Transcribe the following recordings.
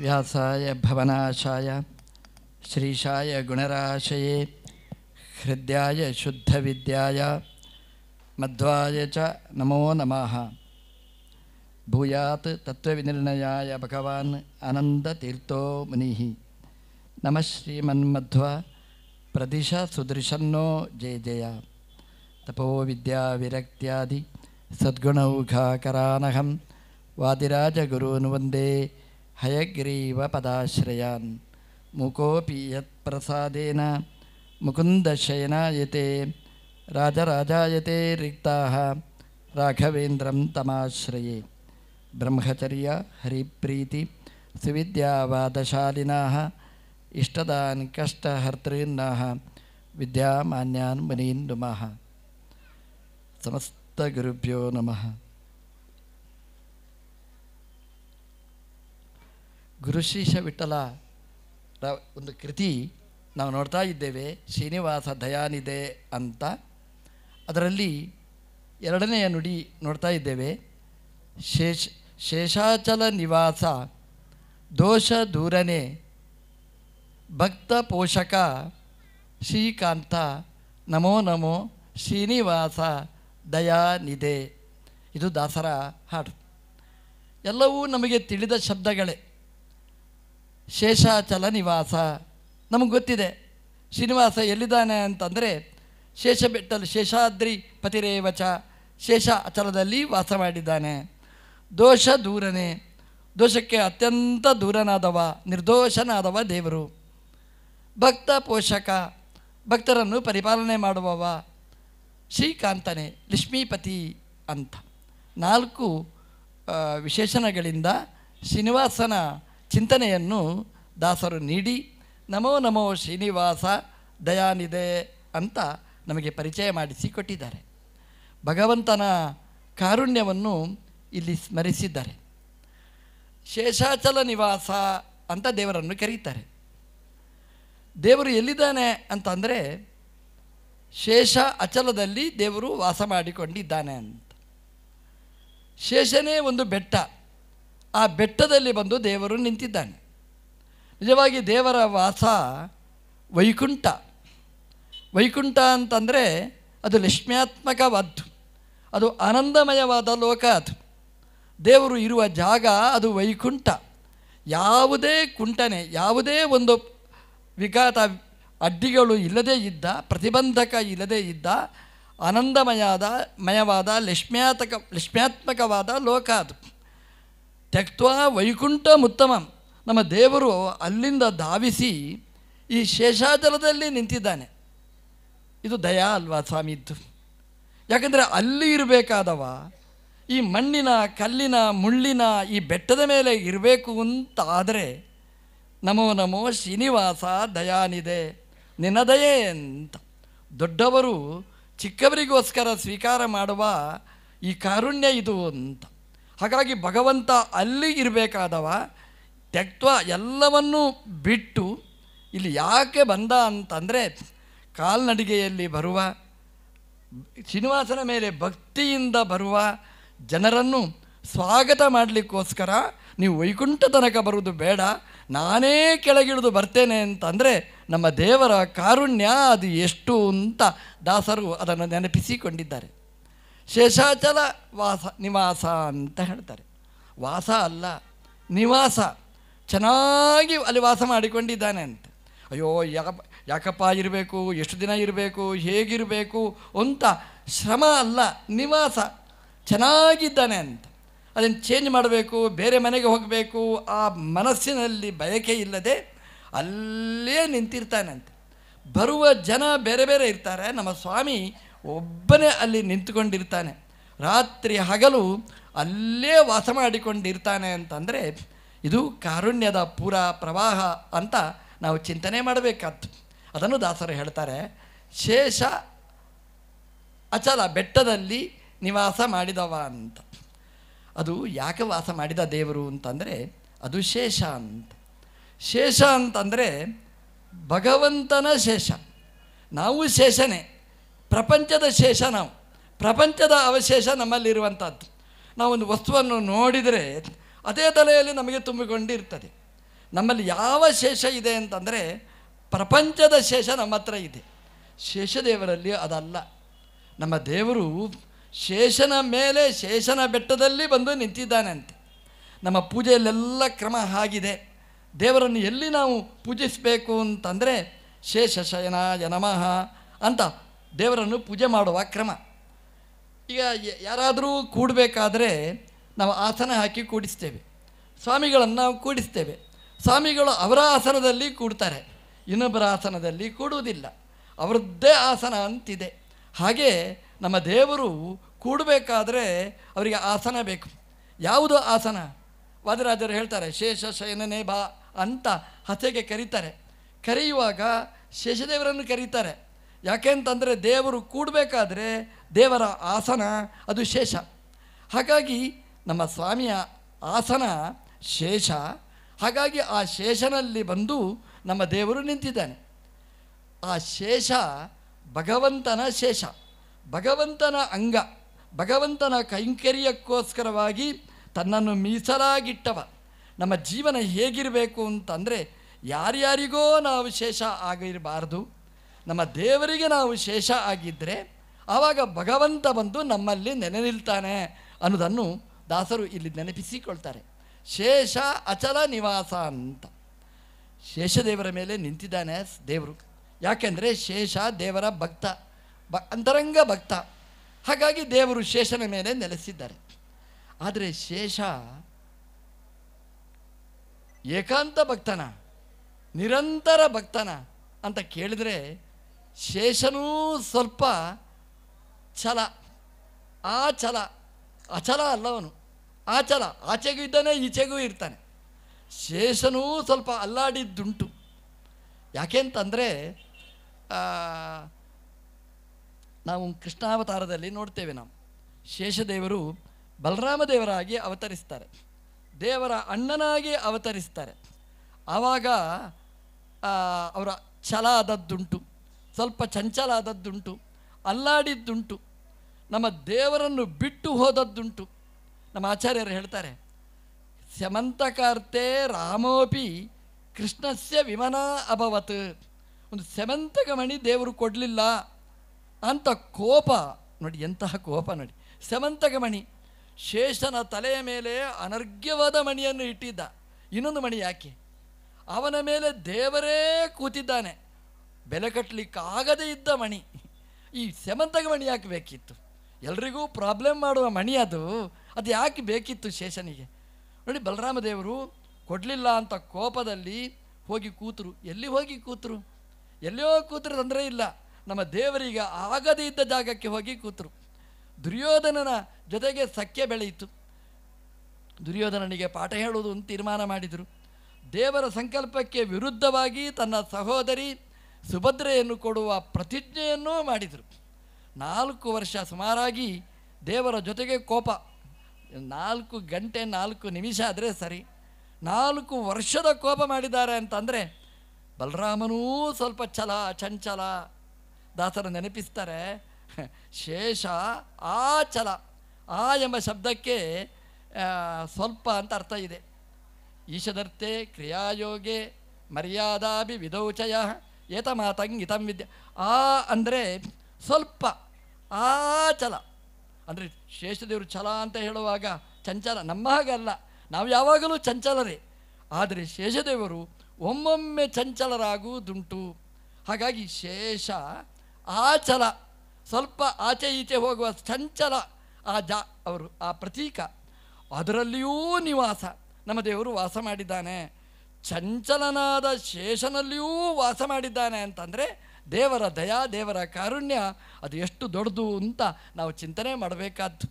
भवनाशा भवनाशाय श्रीशाय गुणराशये शुद्ध शुद्धविद्याय मध्वाय च नमो नमः भूयात् तत्त्वविनिर्णयाय भगवान् नम मुनिः नमः प्रदिश सुदृशन्नो जय जय तपो विद्याविरक्त्यादि सद्गुणौघाकरानहं वादिराजगुरून् वन्दे हयग्रीवपदाश्रयान् मुकोऽपि यत्प्रसादेन मुकुन्दशयनायते राजराजायते रिक्ताः राघवेन्द्रम तमाश्रये ब्रह्मचर्य हरिप्रीति सुविद्यावादशालिनाः इष्टदान् कष्टहर्तॄन्नाः विद्यामान्यान् मुनीन्दुमः समस्तगुरुभ्यो नमः ಗುರುಶೀಶ ವಿಠಲ ಒಂದು ಕೃತಿ ನಾವು ನೋಡ್ತಾ ಇದ್ದೇವೆ ಶ್ರೀನಿವಾಸ ದಯಾನಿದೆ ಅಂತ ಅದರಲ್ಲಿ ಎರಡನೆಯ ನುಡಿ ನೋಡ್ತಾ ಇದ್ದೇವೆ ಶೇಷ ಶೇಷಾಚಲ ನಿವಾಸ ದೋಷ ದೂರನೆ ಭಕ್ತ ಪೋಷಕ ಶ್ರೀಕಾಂತ ನಮೋ ನಮೋ ಶ್ರೀನಿವಾಸ ದಯಾನಿದೆ ಇದು ದಾಸರ ಹಾಡು ಎಲ್ಲವೂ ನಮಗೆ ತಿಳಿದ ಶಬ್ದಗಳೇ ಶೇಷಾಚಲ ನಿವಾಸ ನಮಗೆ ಗೊತ್ತಿದೆ ಶ್ರೀನಿವಾಸ ಎಲ್ಲಿದ್ದಾನೆ ಅಂತಂದರೆ ಶೇಷ ಬೆಟ್ಟಲು ಶೇಷಾದ್ರಿ ಪತಿರೇವಚ ಶೇಷ ಅಚಲದಲ್ಲಿ ವಾಸ ಮಾಡಿದ್ದಾನೆ ದೋಷ ದೂರನೇ ದೋಷಕ್ಕೆ ಅತ್ಯಂತ ದೂರನಾದವ ನಿರ್ದೋಷನಾದವ ದೇವರು ಭಕ್ತ ಪೋಷಕ ಭಕ್ತರನ್ನು ಪರಿಪಾಲನೆ ಮಾಡುವವ ಶ್ರೀಕಾಂತನೆ ಲಕ್ಷ್ಮೀಪತಿ ಅಂತ ನಾಲ್ಕು ವಿಶೇಷಣಗಳಿಂದ ಶ್ರೀನಿವಾಸನ ಚಿಂತನೆಯನ್ನು ದಾಸರು ನೀಡಿ ನಮೋ ನಮೋ ಶ್ರೀನಿವಾಸ ದಯಾನಿದೆ ಅಂತ ನಮಗೆ ಪರಿಚಯ ಮಾಡಿಸಿ ಕೊಟ್ಟಿದ್ದಾರೆ ಭಗವಂತನ ಕಾರುಣ್ಯವನ್ನು ಇಲ್ಲಿ ಸ್ಮರಿಸಿದ್ದಾರೆ ಶೇಷಾಚಲ ನಿವಾಸ ಅಂತ ದೇವರನ್ನು ಕರೀತಾರೆ ದೇವರು ಎಲ್ಲಿದ್ದಾನೆ ಅಂತಂದರೆ ಶೇಷ ಅಚಲದಲ್ಲಿ ದೇವರು ವಾಸ ಮಾಡಿಕೊಂಡಿದ್ದಾನೆ ಅಂತ ಶೇಷನೇ ಒಂದು ಬೆಟ್ಟ ಆ ಬೆಟ್ಟದಲ್ಲಿ ಬಂದು ದೇವರು ನಿಂತಿದ್ದಾನೆ ನಿಜವಾಗಿ ದೇವರ ವಾಸ ವೈಕುಂಠ ವೈಕುಂಠ ಅಂತಂದರೆ ಅದು ಲಕ್ಷ್ಮ್ಯಾತ್ಮಕವಾದ್ದು ಅದು ಆನಂದಮಯವಾದ ಲೋಕ ಅದು ದೇವರು ಇರುವ ಜಾಗ ಅದು ವೈಕುಂಠ ಯಾವುದೇ ಕುಂಟನೆ ಯಾವುದೇ ಒಂದು ವಿಘಾತ ಅಡ್ಡಿಗಳು ಇಲ್ಲದೇ ಇದ್ದ ಪ್ರತಿಬಂಧಕ ಇಲ್ಲದೇ ಇದ್ದ ಆನಂದಮಯದ ಮಯವಾದ ಲಕ್ಷ್ಮ್ಯಾತಕ ಲಕ್ಷ್ಮ್ಯಾತ್ಮಕವಾದ ಲೋಕ ಅದು ತೆಕ್ತ ವೈಕುಂಠ ಮುತ್ತಮಂ ನಮ್ಮ ದೇವರು ಅಲ್ಲಿಂದ ಧಾವಿಸಿ ಈ ಶೇಷಾಚಲದಲ್ಲಿ ನಿಂತಿದ್ದಾನೆ ಇದು ದಯಾ ಅಲ್ವಾ ಇದ್ದು ಯಾಕಂದರೆ ಅಲ್ಲಿ ಇರಬೇಕಾದವ ಈ ಮಣ್ಣಿನ ಕಲ್ಲಿನ ಮುಳ್ಳಿನ ಈ ಬೆಟ್ಟದ ಮೇಲೆ ಇರಬೇಕು ಅಂತಾದರೆ ನಮೋ ನಮೋ ಶ್ರೀನಿವಾಸ ದಯಾನಿದೆ ನಿನದಯೇ ಅಂತ ದೊಡ್ಡವರು ಚಿಕ್ಕವರಿಗೋಸ್ಕರ ಸ್ವೀಕಾರ ಮಾಡುವ ಈ ಕಾರುಣ್ಯ ಇದು ಅಂತ ಹಾಗಾಗಿ ಭಗವಂತ ಅಲ್ಲಿ ಇರಬೇಕಾದವ ತ್ಯಕ್ತ್ವ ಎಲ್ಲವನ್ನೂ ಬಿಟ್ಟು ಇಲ್ಲಿ ಯಾಕೆ ಬಂದ ಅಂತಂದರೆ ಕಾಲ್ನಡಿಗೆಯಲ್ಲಿ ಬರುವ ಶ್ರೀನಿವಾಸನ ಮೇಲೆ ಭಕ್ತಿಯಿಂದ ಬರುವ ಜನರನ್ನು ಸ್ವಾಗತ ಮಾಡಲಿಕ್ಕೋಸ್ಕರ ನೀವು ವೈಕುಂಠ ತನಕ ಬರುವುದು ಬೇಡ ನಾನೇ ಕೆಳಗಿಳಿದು ಬರ್ತೇನೆ ಅಂತಂದರೆ ನಮ್ಮ ದೇವರ ಕಾರುಣ್ಯ ಅದು ಎಷ್ಟು ಅಂತ ದಾಸರು ಅದನ್ನು ನೆನಪಿಸಿಕೊಂಡಿದ್ದಾರೆ ಶೇಷಾಚಲ ವಾಸ ನಿವಾಸ ಅಂತ ಹೇಳ್ತಾರೆ ವಾಸ ಅಲ್ಲ ನಿವಾಸ ಚೆನ್ನಾಗಿ ಅಲ್ಲಿ ವಾಸ ಮಾಡಿಕೊಂಡಿದ್ದಾನೆ ಅಂತ ಅಯ್ಯೋ ಯಾಕಪ್ಪ ಯಾಕಪ್ಪ ಇರಬೇಕು ಎಷ್ಟು ದಿನ ಇರಬೇಕು ಹೇಗಿರಬೇಕು ಅಂತ ಶ್ರಮ ಅಲ್ಲ ನಿವಾಸ ಚೆನ್ನಾಗಿದ್ದಾನೆ ಅಂತ ಅದನ್ನು ಚೇಂಜ್ ಮಾಡಬೇಕು ಬೇರೆ ಮನೆಗೆ ಹೋಗಬೇಕು ಆ ಮನಸ್ಸಿನಲ್ಲಿ ಬಯಕೆ ಇಲ್ಲದೆ ಅಲ್ಲೇ ನಿಂತಿರ್ತಾನೆ ಅಂತ ಬರುವ ಜನ ಬೇರೆ ಬೇರೆ ಇರ್ತಾರೆ ನಮ್ಮ ಸ್ವಾಮಿ ಒಬ್ಬನೇ ಅಲ್ಲಿ ನಿಂತುಕೊಂಡಿರ್ತಾನೆ ರಾತ್ರಿ ಹಗಲು ಅಲ್ಲೇ ವಾಸ ಮಾಡಿಕೊಂಡಿರ್ತಾನೆ ಅಂತಂದರೆ ಇದು ಕಾರುಣ್ಯದ ಪೂರ ಪ್ರವಾಹ ಅಂತ ನಾವು ಚಿಂತನೆ ಮಾಡಬೇಕಾದ್ದು ಅದನ್ನು ದಾಸರು ಹೇಳ್ತಾರೆ ಶೇಷ ಅಚಲ ಬೆಟ್ಟದಲ್ಲಿ ನಿವಾಸ ಮಾಡಿದವ ಅಂತ ಅದು ಯಾಕೆ ವಾಸ ಮಾಡಿದ ದೇವರು ಅಂತಂದರೆ ಅದು ಶೇಷ ಅಂತ ಶೇಷ ಅಂತಂದರೆ ಭಗವಂತನ ಶೇಷ ನಾವು ಶೇಷನೇ ಪ್ರಪಂಚದ ಶೇಷ ನಾವು ಪ್ರಪಂಚದ ಅವಶೇಷ ನಮ್ಮಲ್ಲಿರುವಂಥದ್ದು ನಾವೊಂದು ವಸ್ತುವನ್ನು ನೋಡಿದರೆ ಅದೇ ತಲೆಯಲ್ಲಿ ನಮಗೆ ತುಂಬಿಕೊಂಡಿರ್ತದೆ ನಮ್ಮಲ್ಲಿ ಯಾವ ಶೇಷ ಇದೆ ಅಂತಂದರೆ ಪ್ರಪಂಚದ ಶೇಷ ನಮ್ಮ ಹತ್ರ ಇದೆ ಶೇಷದೇವರಲ್ಲಿ ಅದಲ್ಲ ನಮ್ಮ ದೇವರು ಶೇಷನ ಮೇಲೆ ಶೇಷನ ಬೆಟ್ಟದಲ್ಲಿ ಬಂದು ನಿಂತಿದ್ದಾನೆ ಅಂತೆ ನಮ್ಮ ಪೂಜೆಯಲ್ಲೆಲ್ಲ ಕ್ರಮ ಆಗಿದೆ ದೇವರನ್ನು ಎಲ್ಲಿ ನಾವು ಪೂಜಿಸಬೇಕು ಅಂತಂದರೆ ಶೇಷ ಶಯನ ನಮಃ ಅಂತ ದೇವರನ್ನು ಪೂಜೆ ಮಾಡುವ ಕ್ರಮ ಈಗ ಯಾರಾದರೂ ಕೂಡಬೇಕಾದ್ರೆ ನಾವು ಆಸನ ಹಾಕಿ ಕೂಡಿಸ್ತೇವೆ ಸ್ವಾಮಿಗಳನ್ನು ನಾವು ಕೂಡಿಸ್ತೇವೆ ಸ್ವಾಮಿಗಳು ಅವರ ಆಸನದಲ್ಲಿ ಕೂಡ್ತಾರೆ ಇನ್ನೊಬ್ಬರ ಆಸನದಲ್ಲಿ ಕೂಡುವುದಿಲ್ಲ ಅವರದ್ದೇ ಆಸನ ಅಂತಿದೆ ಹಾಗೆ ನಮ್ಮ ದೇವರು ಕೂಡಬೇಕಾದ್ರೆ ಅವರಿಗೆ ಆಸನ ಬೇಕು ಯಾವುದು ಆಸನ ವಾದಿರಾಜರು ಹೇಳ್ತಾರೆ ಶೇಷ ಶಯನನೇ ಬಾ ಅಂತ ಹಸೆಗೆ ಕರೀತಾರೆ ಕರೆಯುವಾಗ ಶೇಷದೇವರನ್ನು ಕರೀತಾರೆ ಯಾಕೆಂತಂದರೆ ದೇವರು ಕೂಡಬೇಕಾದ್ರೆ ದೇವರ ಆಸನ ಅದು ಶೇಷ ಹಾಗಾಗಿ ನಮ್ಮ ಸ್ವಾಮಿಯ ಆಸನ ಶೇಷ ಹಾಗಾಗಿ ಆ ಶೇಷನಲ್ಲಿ ಬಂದು ನಮ್ಮ ದೇವರು ನಿಂತಿದ್ದಾನೆ ಆ ಶೇಷ ಭಗವಂತನ ಶೇಷ ಭಗವಂತನ ಅಂಗ ಭಗವಂತನ ಕೈಂಕರ್ಯಕ್ಕೋಸ್ಕರವಾಗಿ ತನ್ನನ್ನು ಮೀಸಲಾಗಿಟ್ಟವ ನಮ್ಮ ಜೀವನ ಹೇಗಿರಬೇಕು ಅಂತಂದರೆ ಯಾರ್ಯಾರಿಗೋ ನಾವು ಶೇಷ ಆಗಿರಬಾರ್ದು ನಮ್ಮ ದೇವರಿಗೆ ನಾವು ಶೇಷ ಆಗಿದ್ದರೆ ಆವಾಗ ಭಗವಂತ ಬಂದು ನಮ್ಮಲ್ಲಿ ನೆನೆ ನಿಲ್ತಾನೆ ಅನ್ನೋದನ್ನು ದಾಸರು ಇಲ್ಲಿ ನೆನಪಿಸಿಕೊಳ್ತಾರೆ ಶೇಷ ಅಚಲ ನಿವಾಸ ಅಂತ ದೇವರ ಮೇಲೆ ನಿಂತಿದ್ದಾನೆ ದೇವರು ಯಾಕೆಂದರೆ ಶೇಷ ದೇವರ ಭಕ್ತ ಬ ಅಂತರಂಗ ಭಕ್ತ ಹಾಗಾಗಿ ದೇವರು ಶೇಷನ ಮೇಲೆ ನೆಲೆಸಿದ್ದಾರೆ ಆದರೆ ಶೇಷ ಏಕಾಂತ ಭಕ್ತನ ನಿರಂತರ ಭಕ್ತನ ಅಂತ ಕೇಳಿದರೆ ಶೇಷನೂ ಸ್ವಲ್ಪ ಛಲ ಆ ಛಲ ಅಚಲ ಅಲ್ಲವನು ಆ ಛಲ ಆಚೆಗೂ ಇದ್ದಾನೆ ಈಚೆಗೂ ಇರ್ತಾನೆ ಶೇಷನೂ ಸ್ವಲ್ಪ ಅಲ್ಲಾಡಿದ್ದುಂಟು ಯಾಕೆಂತಂದರೆ ನಾವು ಕೃಷ್ಣಾವತಾರದಲ್ಲಿ ನೋಡ್ತೇವೆ ನಾವು ಶೇಷದೇವರು ಬಲರಾಮ ದೇವರಾಗಿ ಅವತರಿಸ್ತಾರೆ ದೇವರ ಅಣ್ಣನಾಗಿ ಅವತರಿಸ್ತಾರೆ ಆವಾಗ ಅವರ ಛಲ ಆದದ್ದುಂಟು ಸ್ವಲ್ಪ ಚಂಚಲ ಅಲ್ಲಾಡಿದ್ದುಂಟು ನಮ್ಮ ದೇವರನ್ನು ಬಿಟ್ಟು ಹೋದದ್ದುಂಟು ನಮ್ಮ ಆಚಾರ್ಯರು ಹೇಳ್ತಾರೆ ಸ್ಯಮಂತಕಾರ್ತೆ ರಾಮೋಪಿ ಕೃಷ್ಣಸ್ಯ ವಿಮನ ಅಭವತ್ ಒಂದು ಮಣಿ ದೇವರು ಕೊಡಲಿಲ್ಲ ಅಂತ ಕೋಪ ನೋಡಿ ಎಂತಹ ಕೋಪ ನೋಡಿ ಮಣಿ ಶೇಷನ ತಲೆಯ ಮೇಲೆ ಅನರ್ಘ್ಯವಾದ ಮಣಿಯನ್ನು ಇಟ್ಟಿದ್ದ ಇನ್ನೊಂದು ಮಣಿ ಯಾಕೆ ಅವನ ಮೇಲೆ ದೇವರೇ ಕೂತಿದ್ದಾನೆ ಬೆಲೆ ಕಟ್ಟಲಿಕ್ಕಾಗದೇ ಇದ್ದ ಮಣಿ ಈ ಸೆಮಂತಗ ಮಣಿ ಯಾಕೆ ಬೇಕಿತ್ತು ಎಲ್ರಿಗೂ ಪ್ರಾಬ್ಲಮ್ ಮಾಡುವ ಮಣಿ ಅದು ಅದು ಯಾಕೆ ಬೇಕಿತ್ತು ಶೇಷನಿಗೆ ನೋಡಿ ಬಲರಾಮ ದೇವರು ಕೊಡಲಿಲ್ಲ ಅಂತ ಕೋಪದಲ್ಲಿ ಹೋಗಿ ಕೂತರು ಎಲ್ಲಿ ಹೋಗಿ ಕೂತರು ಎಲ್ಲಿಯೋ ಕೂತರು ತೊಂದರೆ ಇಲ್ಲ ನಮ್ಮ ದೇವರಿಗೆ ಆಗದೇ ಇದ್ದ ಜಾಗಕ್ಕೆ ಹೋಗಿ ಕೂತರು ದುರ್ಯೋಧನನ ಜೊತೆಗೆ ಸಖ್ಯ ಬೆಳೆಯಿತು ದುರ್ಯೋಧನನಿಗೆ ಪಾಠ ಹೇಳುವುದು ಅಂತ ತೀರ್ಮಾನ ಮಾಡಿದರು ದೇವರ ಸಂಕಲ್ಪಕ್ಕೆ ವಿರುದ್ಧವಾಗಿ ತನ್ನ ಸಹೋದರಿ ಸುಭದ್ರೆಯನ್ನು ಕೊಡುವ ಪ್ರತಿಜ್ಞೆಯನ್ನೂ ಮಾಡಿದರು ನಾಲ್ಕು ವರ್ಷ ಸುಮಾರಾಗಿ ದೇವರ ಜೊತೆಗೆ ಕೋಪ ನಾಲ್ಕು ಗಂಟೆ ನಾಲ್ಕು ನಿಮಿಷ ಆದರೆ ಸರಿ ನಾಲ್ಕು ವರ್ಷದ ಕೋಪ ಮಾಡಿದ್ದಾರೆ ಅಂತಂದರೆ ಬಲರಾಮನೂ ಸ್ವಲ್ಪ ಛಲ ಚಂಚಲ ದಾಸರ ನೆನಪಿಸ್ತಾರೆ ಶೇಷ ಆ ಛಲ ಆ ಎಂಬ ಶಬ್ದಕ್ಕೆ ಸ್ವಲ್ಪ ಅಂತ ಅರ್ಥ ಇದೆ ಈಶದರ್ತೆ ಕ್ರಿಯಾಯೋಗೆ ಮರ್ಯಾದಾಭಿ ವಿಧೌಚಯ ಏತ ಮಾತಂಗಿ ತಮ್ಮ ವಿದ್ಯೆ ಆ ಅಂದರೆ ಸ್ವಲ್ಪ ಆ ಛಲ ಅಂದರೆ ಶೇಷದೇವರು ಛಲ ಅಂತ ಹೇಳುವಾಗ ಚಂಚಲ ನಮ್ಮ ಹಾಗಲ್ಲ ನಾವು ಯಾವಾಗಲೂ ಚಂಚಲರೇ ಆದರೆ ಶೇಷದೇವರು ಒಮ್ಮೊಮ್ಮೆ ಚಂಚಲರಾಗುವುದುಂಟು ಹಾಗಾಗಿ ಶೇಷ ಆಚಲ ಸ್ವಲ್ಪ ಆಚೆ ಈಚೆ ಹೋಗುವ ಚಂಚಲ ಆ ಜಾ ಅವರು ಆ ಪ್ರತೀಕ ಅದರಲ್ಲಿಯೂ ನಿವಾಸ ನಮ್ಮ ದೇವರು ವಾಸ ಮಾಡಿದ್ದಾನೆ ಚಂಚಲನಾದ ಶೇಷನಲ್ಲಿಯೂ ವಾಸ ಮಾಡಿದ್ದಾನೆ ಅಂತಂದರೆ ದೇವರ ದಯಾ ದೇವರ ಕಾರುಣ್ಯ ಅದು ಎಷ್ಟು ದೊಡ್ಡದು ಅಂತ ನಾವು ಚಿಂತನೆ ಮಾಡಬೇಕಾದ್ದು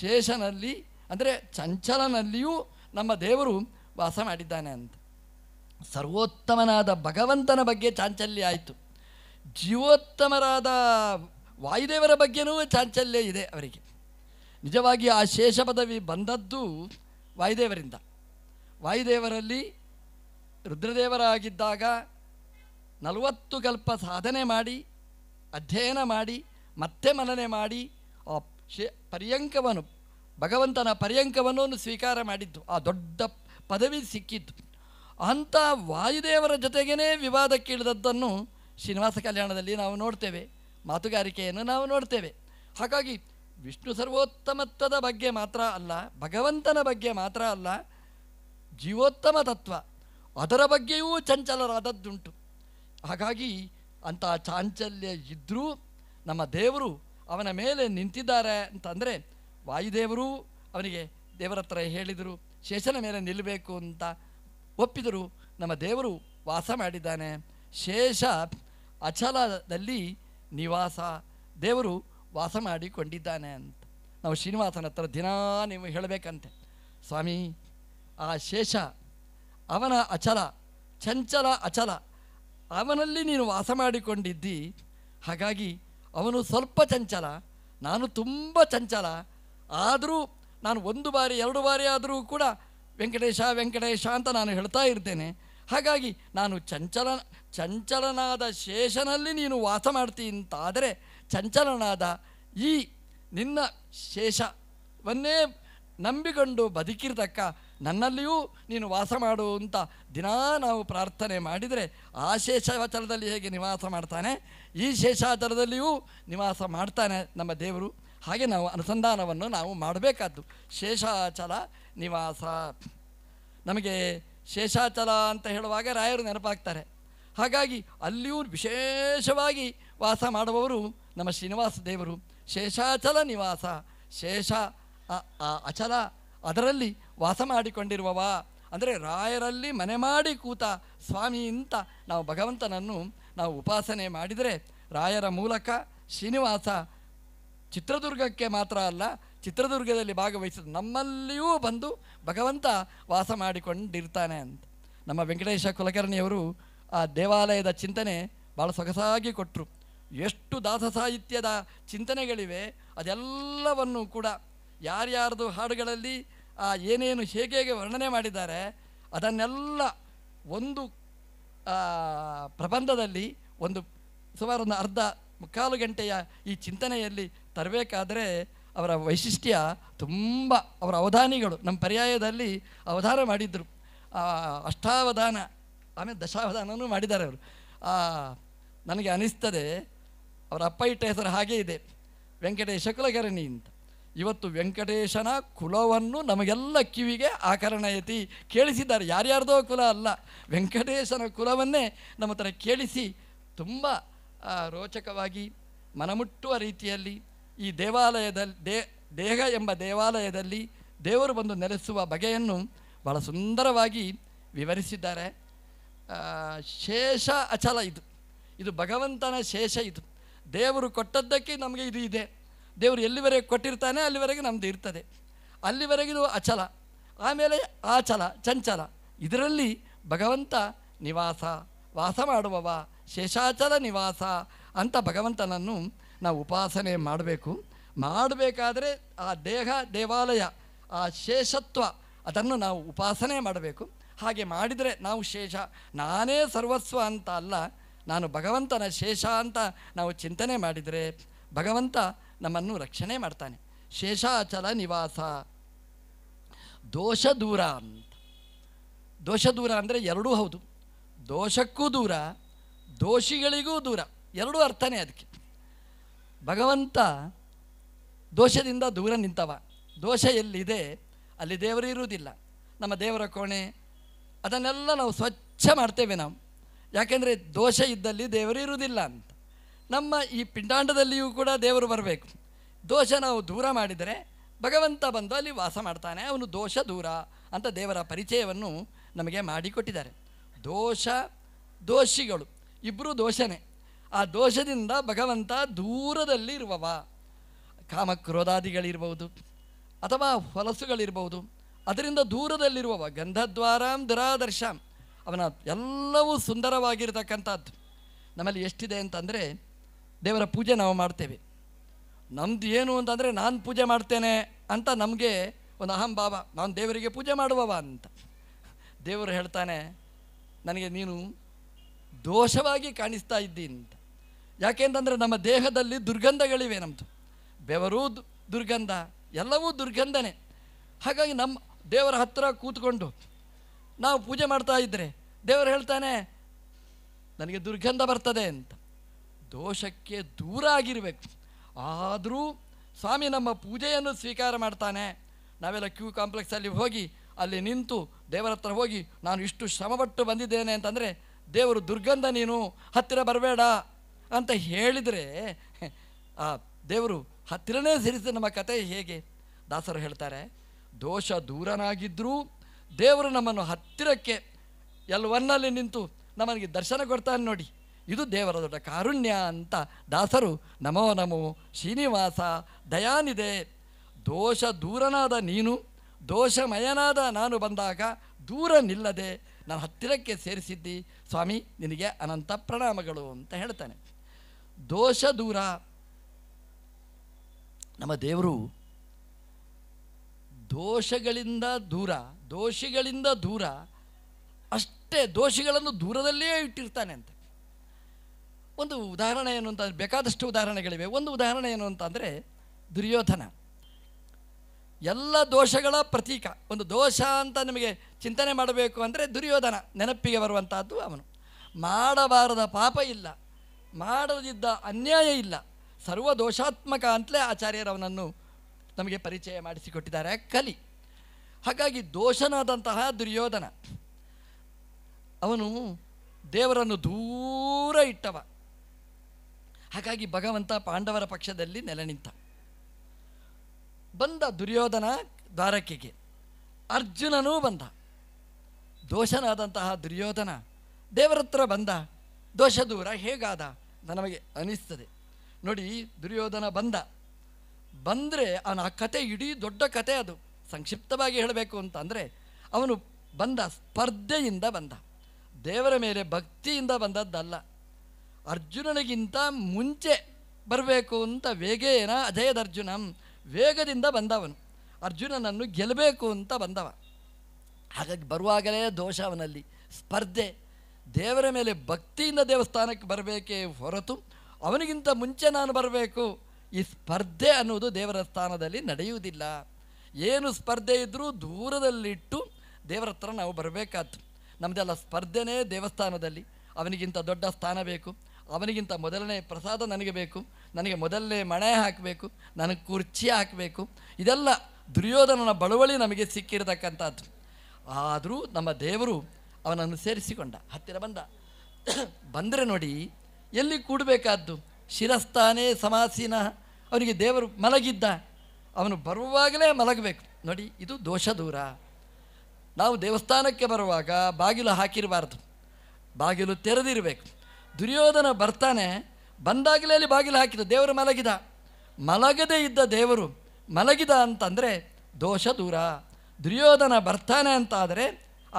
ಶೇಷನಲ್ಲಿ ಅಂದರೆ ಚಂಚಲನಲ್ಲಿಯೂ ನಮ್ಮ ದೇವರು ವಾಸ ಮಾಡಿದ್ದಾನೆ ಅಂತ ಸರ್ವೋತ್ತಮನಾದ ಭಗವಂತನ ಬಗ್ಗೆ ಚಾಂಚಲ್ಯ ಆಯಿತು ಜೀವೋತ್ತಮರಾದ ವಾಯುದೇವರ ಬಗ್ಗೆನೂ ಚಾಂಚಲ್ಯ ಇದೆ ಅವರಿಗೆ ನಿಜವಾಗಿ ಆ ಶೇಷ ಪದವಿ ಬಂದದ್ದು ವಾಯುದೇವರಿಂದ ವಾಯುದೇವರಲ್ಲಿ ರುದ್ರದೇವರಾಗಿದ್ದಾಗ ನಲವತ್ತು ಕಲ್ಪ ಸಾಧನೆ ಮಾಡಿ ಅಧ್ಯಯನ ಮಾಡಿ ಮತ್ತೆ ಮನನೆ ಮಾಡಿ ಆ ಶೇ ಪರ್ಯಂಕವನ್ನು ಭಗವಂತನ ಪರ್ಯಂಕವನ್ನು ಸ್ವೀಕಾರ ಮಾಡಿದ್ದು ಆ ದೊಡ್ಡ ಪದವಿ ಸಿಕ್ಕಿದ್ದು ಅಂಥ ವಾಯುದೇವರ ಜೊತೆಗೇ ವಿವಾದಕ್ಕಿಳಿದದ್ದನ್ನು ಶ್ರೀನಿವಾಸ ಕಲ್ಯಾಣದಲ್ಲಿ ನಾವು ನೋಡ್ತೇವೆ ಮಾತುಗಾರಿಕೆಯನ್ನು ನಾವು ನೋಡ್ತೇವೆ ಹಾಗಾಗಿ ವಿಷ್ಣು ಸರ್ವೋತ್ತಮತ್ವದ ಬಗ್ಗೆ ಮಾತ್ರ ಅಲ್ಲ ಭಗವಂತನ ಬಗ್ಗೆ ಮಾತ್ರ ಅಲ್ಲ ಜೀವೋತ್ತಮ ತತ್ವ ಅದರ ಬಗ್ಗೆಯೂ ಚಂಚಲರಾದದ್ದುಂಟು ಹಾಗಾಗಿ ಅಂಥ ಚಾಂಚಲ್ಯ ಇದ್ದರೂ ನಮ್ಮ ದೇವರು ಅವನ ಮೇಲೆ ನಿಂತಿದ್ದಾರೆ ಅಂತಂದರೆ ವಾಯುದೇವರೂ ಅವನಿಗೆ ದೇವರ ಹತ್ರ ಹೇಳಿದರು ಶೇಷನ ಮೇಲೆ ನಿಲ್ಲಬೇಕು ಅಂತ ಒಪ್ಪಿದರು ನಮ್ಮ ದೇವರು ವಾಸ ಮಾಡಿದ್ದಾನೆ ಶೇಷ ಅಚಲದಲ್ಲಿ ನಿವಾಸ ದೇವರು ವಾಸ ಮಾಡಿಕೊಂಡಿದ್ದಾನೆ ಅಂತ ನಾವು ಶ್ರೀನಿವಾಸನ ಹತ್ರ ದಿನಾ ನೀವು ಹೇಳಬೇಕಂತೆ ಸ್ವಾಮಿ ಆ ಶೇಷ ಅವನ ಅಚಲ ಚಂಚಲ ಅಚಲ ಅವನಲ್ಲಿ ನೀನು ವಾಸ ಮಾಡಿಕೊಂಡಿದ್ದಿ ಹಾಗಾಗಿ ಅವನು ಸ್ವಲ್ಪ ಚಂಚಲ ನಾನು ತುಂಬ ಚಂಚಲ ಆದರೂ ನಾನು ಒಂದು ಬಾರಿ ಎರಡು ಬಾರಿ ಆದರೂ ಕೂಡ ವೆಂಕಟೇಶ ವೆಂಕಟೇಶ ಅಂತ ನಾನು ಹೇಳ್ತಾ ಇರ್ತೇನೆ ಹಾಗಾಗಿ ನಾನು ಚಂಚಲ ಚಂಚಲನಾದ ಶೇಷನಲ್ಲಿ ನೀನು ವಾಸ ಮಾಡ್ತೀನಿ ಅಂತಾದರೆ ಚಂಚಲನಾದ ಈ ನಿನ್ನ ಶೇಷವನ್ನೇ ನಂಬಿಕೊಂಡು ಬದುಕಿರ್ತಕ್ಕ ನನ್ನಲ್ಲಿಯೂ ನೀನು ವಾಸ ಮಾಡು ಅಂತ ದಿನಾ ನಾವು ಪ್ರಾರ್ಥನೆ ಮಾಡಿದರೆ ಆ ಶೇಷಾಚಲದಲ್ಲಿ ಹೇಗೆ ನಿವಾಸ ಮಾಡ್ತಾನೆ ಈ ಶೇಷಾಚಲದಲ್ಲಿಯೂ ನಿವಾಸ ಮಾಡ್ತಾನೆ ನಮ್ಮ ದೇವರು ಹಾಗೆ ನಾವು ಅನುಸಂಧಾನವನ್ನು ನಾವು ಮಾಡಬೇಕಾದ್ದು ಶೇಷಾಚಲ ನಿವಾಸ ನಮಗೆ ಶೇಷಾಚಲ ಅಂತ ಹೇಳುವಾಗ ರಾಯರು ನೆನಪಾಗ್ತಾರೆ ಹಾಗಾಗಿ ಅಲ್ಲಿಯೂ ವಿಶೇಷವಾಗಿ ವಾಸ ಮಾಡುವವರು ನಮ್ಮ ಶ್ರೀನಿವಾಸ ದೇವರು ಶೇಷಾಚಲ ನಿವಾಸ ಶೇಷ ಅಚಲ ಅದರಲ್ಲಿ ವಾಸ ಮಾಡಿಕೊಂಡಿರುವವ ಅಂದರೆ ರಾಯರಲ್ಲಿ ಮನೆ ಮಾಡಿ ಕೂತ ಸ್ವಾಮಿ ಇಂತ ನಾವು ಭಗವಂತನನ್ನು ನಾವು ಉಪಾಸನೆ ಮಾಡಿದರೆ ರಾಯರ ಮೂಲಕ ಶ್ರೀನಿವಾಸ ಚಿತ್ರದುರ್ಗಕ್ಕೆ ಮಾತ್ರ ಅಲ್ಲ ಚಿತ್ರದುರ್ಗದಲ್ಲಿ ಭಾಗವಹಿಸಿದ ನಮ್ಮಲ್ಲಿಯೂ ಬಂದು ಭಗವಂತ ವಾಸ ಮಾಡಿಕೊಂಡಿರ್ತಾನೆ ಅಂತ ನಮ್ಮ ವೆಂಕಟೇಶ ಕುಲಕರ್ಣಿಯವರು ಆ ದೇವಾಲಯದ ಚಿಂತನೆ ಭಾಳ ಸೊಗಸಾಗಿ ಕೊಟ್ಟರು ಎಷ್ಟು ದಾಸ ಸಾಹಿತ್ಯದ ಚಿಂತನೆಗಳಿವೆ ಅದೆಲ್ಲವನ್ನು ಕೂಡ ಯಾರ್ಯಾರದು ಹಾಡುಗಳಲ್ಲಿ ಆ ಏನೇನು ಹೇಗೆ ಹೇಗೆ ವರ್ಣನೆ ಮಾಡಿದ್ದಾರೆ ಅದನ್ನೆಲ್ಲ ಒಂದು ಪ್ರಬಂಧದಲ್ಲಿ ಒಂದು ಸುಮಾರು ಒಂದು ಅರ್ಧ ಮುಕ್ಕಾಲು ಗಂಟೆಯ ಈ ಚಿಂತನೆಯಲ್ಲಿ ತರಬೇಕಾದ್ರೆ ಅವರ ವೈಶಿಷ್ಟ್ಯ ತುಂಬ ಅವರ ಅವಧಾನಿಗಳು ನಮ್ಮ ಪರ್ಯಾಯದಲ್ಲಿ ಅವಧಾನ ಮಾಡಿದ್ದರು ಅಷ್ಟಾವಧಾನ ಆಮೇಲೆ ದಶಾವಧಾನವೂ ಮಾಡಿದ್ದಾರೆ ಅವರು ನನಗೆ ಅನಿಸ್ತದೆ ಅವರ ಅಪ್ಪ ಇಟ್ಟ ಹೆಸರು ಹಾಗೇ ಇದೆ ವೆಂಕಟೇಶ ಕುಲಕರ್ಣಿ ಅಂತ ಇವತ್ತು ವೆಂಕಟೇಶನ ಕುಲವನ್ನು ನಮಗೆಲ್ಲ ಕಿವಿಗೆ ಆಕರಣಯತಿ ಕೇಳಿಸಿದ್ದಾರೆ ಯಾರ್ಯಾರ್ದೋ ಕುಲ ಅಲ್ಲ ವೆಂಕಟೇಶನ ಕುಲವನ್ನೇ ನಮ್ಮ ಹತ್ರ ಕೇಳಿಸಿ ತುಂಬ ರೋಚಕವಾಗಿ ಮನಮುಟ್ಟುವ ರೀತಿಯಲ್ಲಿ ಈ ದೇವಾಲಯದಲ್ಲಿ ದೇ ದೇಹ ಎಂಬ ದೇವಾಲಯದಲ್ಲಿ ದೇವರು ಬಂದು ನೆಲೆಸುವ ಬಗೆಯನ್ನು ಬಹಳ ಸುಂದರವಾಗಿ ವಿವರಿಸಿದ್ದಾರೆ ಶೇಷ ಅಚಲ ಇದು ಇದು ಭಗವಂತನ ಶೇಷ ಇದು ದೇವರು ಕೊಟ್ಟದ್ದಕ್ಕೆ ನಮಗೆ ಇದು ಇದೆ ದೇವರು ಎಲ್ಲಿವರೆಗೆ ಕೊಟ್ಟಿರ್ತಾನೆ ಅಲ್ಲಿವರೆಗೆ ನಮ್ದು ಇರ್ತದೆ ಅಲ್ಲಿವರೆಗಿದು ಅಚಲ ಆಮೇಲೆ ಆಚಲ ಚಂಚಲ ಇದರಲ್ಲಿ ಭಗವಂತ ನಿವಾಸ ವಾಸ ಮಾಡುವವ ಶೇಷಾಚಲ ನಿವಾಸ ಅಂತ ಭಗವಂತನನ್ನು ನಾವು ಉಪಾಸನೆ ಮಾಡಬೇಕು ಮಾಡಬೇಕಾದ್ರೆ ಆ ದೇಹ ದೇವಾಲಯ ಆ ಶೇಷತ್ವ ಅದನ್ನು ನಾವು ಉಪಾಸನೆ ಮಾಡಬೇಕು ಹಾಗೆ ಮಾಡಿದರೆ ನಾವು ಶೇಷ ನಾನೇ ಸರ್ವಸ್ವ ಅಂತ ಅಲ್ಲ ನಾನು ಭಗವಂತನ ಶೇಷ ಅಂತ ನಾವು ಚಿಂತನೆ ಮಾಡಿದರೆ ಭಗವಂತ ನಮ್ಮನ್ನು ರಕ್ಷಣೆ ಮಾಡ್ತಾನೆ ಶೇಷಾಚಲ ನಿವಾಸ ದೋಷ ದೂರ ಅಂತ ದೋಷ ದೂರ ಅಂದರೆ ಎರಡೂ ಹೌದು ದೋಷಕ್ಕೂ ದೂರ ದೋಷಿಗಳಿಗೂ ದೂರ ಎರಡೂ ಅರ್ಥನೇ ಅದಕ್ಕೆ ಭಗವಂತ ದೋಷದಿಂದ ದೂರ ನಿಂತವ ದೋಷ ಎಲ್ಲಿದೆ ಅಲ್ಲಿ ದೇವರು ಇರುವುದಿಲ್ಲ ನಮ್ಮ ದೇವರ ಕೋಣೆ ಅದನ್ನೆಲ್ಲ ನಾವು ಸ್ವಚ್ಛ ಮಾಡ್ತೇವೆ ನಾವು ಯಾಕೆಂದರೆ ದೋಷ ಇದ್ದಲ್ಲಿ ದೇವರು ಇರುವುದಿಲ್ಲ ಅಂತ ನಮ್ಮ ಈ ಪಿಂಡಾಂಡದಲ್ಲಿಯೂ ಕೂಡ ದೇವರು ಬರಬೇಕು ದೋಷ ನಾವು ದೂರ ಮಾಡಿದರೆ ಭಗವಂತ ಬಂದು ಅಲ್ಲಿ ವಾಸ ಮಾಡ್ತಾನೆ ಅವನು ದೋಷ ದೂರ ಅಂತ ದೇವರ ಪರಿಚಯವನ್ನು ನಮಗೆ ಮಾಡಿಕೊಟ್ಟಿದ್ದಾರೆ ದೋಷ ದೋಷಿಗಳು ಇಬ್ಬರೂ ದೋಷನೇ ಆ ದೋಷದಿಂದ ಭಗವಂತ ದೂರದಲ್ಲಿ ಇರುವವ ಕಾಮಕ್ರೋಧಾದಿಗಳಿರ್ಬೋದು ಅಥವಾ ಹೊಲಸುಗಳಿರ್ಬೋದು ಅದರಿಂದ ದೂರದಲ್ಲಿರುವವ ಗಂಧದ್ವಾರಾಂ ದುರಾದರ್ಶಾಂ ಅವನ ಎಲ್ಲವೂ ಸುಂದರವಾಗಿರ್ತಕ್ಕಂಥದ್ದು ನಮ್ಮಲ್ಲಿ ಎಷ್ಟಿದೆ ಅಂತಂದರೆ ದೇವರ ಪೂಜೆ ನಾವು ಮಾಡ್ತೇವೆ ನಮ್ಮದು ಏನು ಅಂತಂದರೆ ನಾನು ಪೂಜೆ ಮಾಡ್ತೇನೆ ಅಂತ ನಮಗೆ ಒಂದು ಅಹಂ ಭಾವ ನಾನು ದೇವರಿಗೆ ಪೂಜೆ ಮಾಡುವವ ಅಂತ ದೇವರು ಹೇಳ್ತಾನೆ ನನಗೆ ನೀನು ದೋಷವಾಗಿ ಕಾಣಿಸ್ತಾ ಇದ್ದೀನಿ ಅಂತ ಯಾಕೆಂತಂದರೆ ನಮ್ಮ ದೇಹದಲ್ಲಿ ದುರ್ಗಂಧಗಳಿವೆ ನಮ್ಮದು ಬೆವರೂ ದುರ್ಗಂಧ ಎಲ್ಲವೂ ದುರ್ಗಂಧನೆ ಹಾಗಾಗಿ ನಮ್ಮ ದೇವರ ಹತ್ತಿರ ಕೂತ್ಕೊಂಡು ನಾವು ಪೂಜೆ ಮಾಡ್ತಾ ಇದ್ದರೆ ದೇವರು ಹೇಳ್ತಾನೆ ನನಗೆ ದುರ್ಗಂಧ ಬರ್ತದೆ ಅಂತ ದೋಷಕ್ಕೆ ದೂರ ಆಗಿರಬೇಕು ಆದರೂ ಸ್ವಾಮಿ ನಮ್ಮ ಪೂಜೆಯನ್ನು ಸ್ವೀಕಾರ ಮಾಡ್ತಾನೆ ನಾವೆಲ್ಲ ಕ್ಯೂ ಕಾಂಪ್ಲೆಕ್ಸಲ್ಲಿ ಹೋಗಿ ಅಲ್ಲಿ ನಿಂತು ದೇವರ ಹತ್ರ ಹೋಗಿ ನಾನು ಇಷ್ಟು ಶ್ರಮಪಟ್ಟು ಬಂದಿದ್ದೇನೆ ಅಂತಂದರೆ ದೇವರು ದುರ್ಗಂಧ ನೀನು ಹತ್ತಿರ ಬರಬೇಡ ಅಂತ ಹೇಳಿದರೆ ಆ ದೇವರು ಹತ್ತಿರನೇ ಸೇರಿಸಿದ ನಮ್ಮ ಕತೆ ಹೇಗೆ ದಾಸರು ಹೇಳ್ತಾರೆ ದೋಷ ದೂರನಾಗಿದ್ದರೂ ದೇವರು ನಮ್ಮನ್ನು ಹತ್ತಿರಕ್ಕೆ ಎಲ್ಲವನ್ನಲ್ಲಿ ನಿಂತು ನಮಗೆ ದರ್ಶನ ಕೊಡ್ತಾನೆ ನೋಡಿ ಇದು ದೇವರ ದೊಡ್ಡ ಕಾರುಣ್ಯ ಅಂತ ದಾಸರು ನಮೋ ನಮೋ ಶ್ರೀನಿವಾಸ ದಯಾನಿದೆ ದೋಷ ದೂರನಾದ ನೀನು ದೋಷಮಯನಾದ ನಾನು ಬಂದಾಗ ದೂರ ನಿಲ್ಲದೆ ನಾನು ಹತ್ತಿರಕ್ಕೆ ಸೇರಿಸಿದ್ದಿ ಸ್ವಾಮಿ ನಿನಗೆ ಅನಂತ ಪ್ರಣಾಮಗಳು ಅಂತ ಹೇಳ್ತಾನೆ ದೋಷ ದೂರ ನಮ್ಮ ದೇವರು ದೋಷಗಳಿಂದ ದೂರ ದೋಷಿಗಳಿಂದ ದೂರ ಅಷ್ಟೇ ದೋಷಿಗಳನ್ನು ದೂರದಲ್ಲೇ ಇಟ್ಟಿರ್ತಾನೆ ಅಂತ ಒಂದು ಉದಾಹರಣೆ ಏನು ಅಂತ ಬೇಕಾದಷ್ಟು ಉದಾಹರಣೆಗಳಿವೆ ಒಂದು ಉದಾಹರಣೆ ಏನು ಅಂತಂದರೆ ದುರ್ಯೋಧನ ಎಲ್ಲ ದೋಷಗಳ ಪ್ರತೀಕ ಒಂದು ದೋಷ ಅಂತ ನಿಮಗೆ ಚಿಂತನೆ ಮಾಡಬೇಕು ಅಂದರೆ ದುರ್ಯೋಧನ ನೆನಪಿಗೆ ಬರುವಂಥದ್ದು ಅವನು ಮಾಡಬಾರದ ಪಾಪ ಇಲ್ಲ ಮಾಡದಿದ್ದ ಅನ್ಯಾಯ ಇಲ್ಲ ಸರ್ವ ದೋಷಾತ್ಮಕ ಅಂತಲೇ ಆಚಾರ್ಯರು ಅವನನ್ನು ನಮಗೆ ಪರಿಚಯ ಮಾಡಿಸಿಕೊಟ್ಟಿದ್ದಾರೆ ಕಲಿ ಹಾಗಾಗಿ ದೋಷನಾದಂತಹ ದುರ್ಯೋಧನ ಅವನು ದೇವರನ್ನು ದೂರ ಇಟ್ಟವ ಹಾಗಾಗಿ ಭಗವಂತ ಪಾಂಡವರ ಪಕ್ಷದಲ್ಲಿ ನೆಲೆ ನಿಂತ ಬಂದ ದುರ್ಯೋಧನ ದ್ವಾರಕೆಗೆ ಅರ್ಜುನನೂ ಬಂದ ದೋಷನಾದಂತಹ ದುರ್ಯೋಧನ ದೇವರತ್ರ ಬಂದ ದೋಷ ದೂರ ಹೇಗಾದ ನನಗೆ ಅನಿಸ್ತದೆ ನೋಡಿ ದುರ್ಯೋಧನ ಬಂದ ಬಂದರೆ ಅವನ ಆ ಕತೆ ಇಡೀ ದೊಡ್ಡ ಕತೆ ಅದು ಸಂಕ್ಷಿಪ್ತವಾಗಿ ಹೇಳಬೇಕು ಅಂತ ಅಂದರೆ ಅವನು ಬಂದ ಸ್ಪರ್ಧೆಯಿಂದ ಬಂದ ದೇವರ ಮೇಲೆ ಭಕ್ತಿಯಿಂದ ಬಂದದ್ದಲ್ಲ ಅರ್ಜುನನಿಗಿಂತ ಮುಂಚೆ ಬರಬೇಕು ಅಂತ ವೇಗೇನ ಅರ್ಜುನ ವೇಗದಿಂದ ಬಂದವನು ಅರ್ಜುನನನ್ನು ಗೆಲ್ಲಬೇಕು ಅಂತ ಬಂದವ ಹಾಗಾಗಿ ಬರುವಾಗಲೇ ದೋಷ ಅವನಲ್ಲಿ ಸ್ಪರ್ಧೆ ದೇವರ ಮೇಲೆ ಭಕ್ತಿಯಿಂದ ದೇವಸ್ಥಾನಕ್ಕೆ ಬರಬೇಕೇ ಹೊರತು ಅವನಿಗಿಂತ ಮುಂಚೆ ನಾನು ಬರಬೇಕು ಈ ಸ್ಪರ್ಧೆ ಅನ್ನೋದು ದೇವರ ಸ್ಥಾನದಲ್ಲಿ ನಡೆಯುವುದಿಲ್ಲ ಏನು ಸ್ಪರ್ಧೆ ಇದ್ದರೂ ದೂರದಲ್ಲಿಟ್ಟು ದೇವರ ಹತ್ರ ನಾವು ಬರಬೇಕಾಯ್ತು ನಮ್ಮದೆಲ್ಲ ಸ್ಪರ್ಧೆನೇ ದೇವಸ್ಥಾನದಲ್ಲಿ ಅವನಿಗಿಂತ ದೊಡ್ಡ ಸ್ಥಾನ ಬೇಕು ಅವನಿಗಿಂತ ಮೊದಲನೇ ಪ್ರಸಾದ ನನಗೆ ಬೇಕು ನನಗೆ ಮೊದಲನೇ ಮಣೆ ಹಾಕಬೇಕು ನನಗೆ ಕುರ್ಚಿ ಹಾಕಬೇಕು ಇದೆಲ್ಲ ದುರ್ಯೋಧನನ ಬಳುವಳಿ ನಮಗೆ ಸಿಕ್ಕಿರತಕ್ಕಂಥದ್ದು ಆದರೂ ನಮ್ಮ ದೇವರು ಅವನನ್ನು ಸೇರಿಸಿಕೊಂಡ ಹತ್ತಿರ ಬಂದ ಬಂದರೆ ನೋಡಿ ಎಲ್ಲಿ ಕೂಡಬೇಕಾದ್ದು ಶಿರಸ್ಥಾನೇ ಸಮಾಸೀನ ಅವನಿಗೆ ದೇವರು ಮಲಗಿದ್ದ ಅವನು ಬರುವಾಗಲೇ ಮಲಗಬೇಕು ನೋಡಿ ಇದು ದೋಷ ದೂರ ನಾವು ದೇವಸ್ಥಾನಕ್ಕೆ ಬರುವಾಗ ಬಾಗಿಲು ಹಾಕಿರಬಾರ್ದು ಬಾಗಿಲು ತೆರೆದಿರಬೇಕು ದುರ್ಯೋಧನ ಬರ್ತಾನೆ ಬಂದಾಗಲೇ ಅಲ್ಲಿ ಬಾಗಿಲು ಹಾಕಿದ ದೇವರು ಮಲಗಿದ ಮಲಗದೇ ಇದ್ದ ದೇವರು ಮಲಗಿದ ಅಂತಂದರೆ ದೋಷ ದೂರ ದುರ್ಯೋಧನ ಬರ್ತಾನೆ ಅಂತಾದರೆ